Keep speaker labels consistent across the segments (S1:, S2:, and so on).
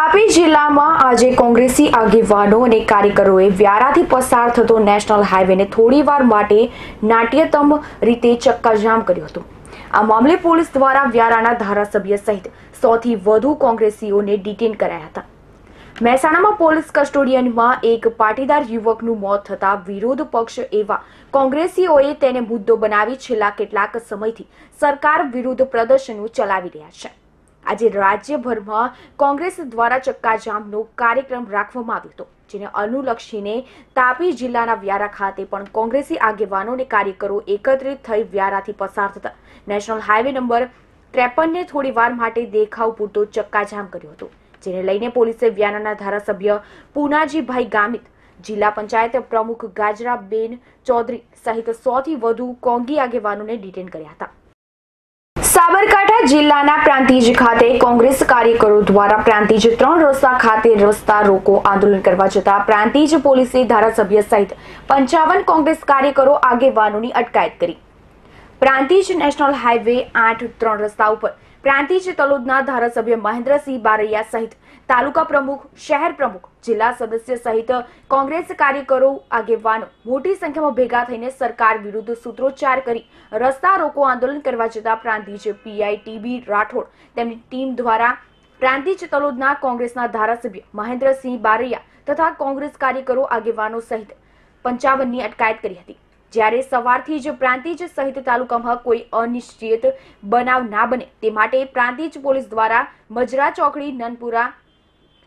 S1: તાપી જિલ્લામાં આજે કોંગ્રેસી આગેવાનો અને કાર્યકરોએ વ્યારાથી પસાર થતો નેશનલ હાઈવેને થોડીવાર માટે નાટ્યતમ રીતે ચક્કાજામ કર્યો હતો આ મામલે પોલીસ દ્વારા વ્યારાના ધારાસભ્ય સહિત સૌથી વધુ કોંગ્રેસીઓને ડિટેન કરાયા હતા મહેસાણામાં પોલીસ કસ્ટોડિયનમાં એક પાટીદાર યુવકનું મોત થતાં વિરોધ પક્ષ એવા કોંગ્રેસીઓએ તેને મુદ્દો બનાવી છેલ્લા કેટલાક સમયથી સરકાર વિરુદ્ધ પ્રદર્શનો ચલાવી રહ્યા છે આજે રાજ્યભરમાં કોંગ્રેસ દ્વારા ચક્કાજામનો કાર્યક્રમ રાખવામાં આવ્યો હતો જેને અનુલક્ષીને તાપી જિલ્લાના વ્યારા ખાતે પણ કોંગ્રેસી આગેવાનો અને કાર્યકરો એકત્રિત થઈ વ્યારાથી પસાર થતા નેશનલ હાઈવે નંબર ત્રેપનને થોડી વાર માટે દેખાવ પૂરતો ચક્કાજામ કર્યો હતો જેને લઈને પોલીસે વ્યારાના ધારાસભ્ય પૂનાજીભાઈ ગામિત જિલ્લા પંચાયત પ્રમુખ ગાજરાબેન ચૌધરી સહિત સોથી વધુ કોંગી આગેવાનોને ડિટેન કર્યા હતા સાબરકાંઠા જિલ્લાના પ્રાંતિજ ખાતે કોંગ્રેસ કાર્યકરો દ્વારા પ્રાંતિજ ત્રણ રસ્તા ખાતે રસ્તા રોકો આંદોલન કરવા જતા પ્રાંતિજ પોલીસે ધારાસભ્ય સહિત પંચાવન કોંગ્રેસ કાર્યકરો આગેવાનોની અટકાયત કરી પ્રાંતિજ નેશનલ હાઈવે આઠ ત્રણ રસ્તા ઉપર પ્રાંતિજ તલોદના ધારાસભ્ય મહેન્દ્રસિંહ બારૈયા સહિત તાલુકા પ્રમુખ શહેર પ્રમુખ જિલ્લા સદસ્ય સહિત કોંગ્રેસ કાર્યકરો આગેવાનો મોટી સંખ્યામાં ભેગા થઈને સરકાર વિરુદ્ધ સૂત્રોચ્ચાર કરી રસ્તા રોકો આંદોલન કરવા જતા પ્રાંતિજ પીઆઈ ટીબી રાઠોડ તેમની ટીમ દ્વારા પ્રાંતિજ તલોદના કોંગ્રેસના ધારાસભ્ય મહેન્દ્રસિંહ બારૈયા તથા કોંગ્રેસ કાર્યકરો આગેવાનો સહિત પંચાવનની અટકાયત કરી હતી જ્યારે સવારથી જ પ્રાંતિજ સહિત તાલુકામાં કોઈ અનિશ્ચિત બનાવ ના બને તે માટે પ્રાંતિજ પોલીસ દ્વારા મજરા ચોકડી નનપુરા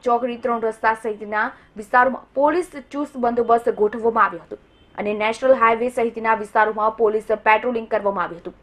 S1: ચોકડી ત્રણ રસ્તા સહિતના વિસ્તારોમાં પોલીસ ચુસ્ત બંદોબસ્ત ગોઠવવામાં આવ્યો હતો અને નેશનલ હાઈવે સહિતના વિસ્તારોમાં પોલીસ પેટ્રોલિંગ કરવામાં આવ્યું હતું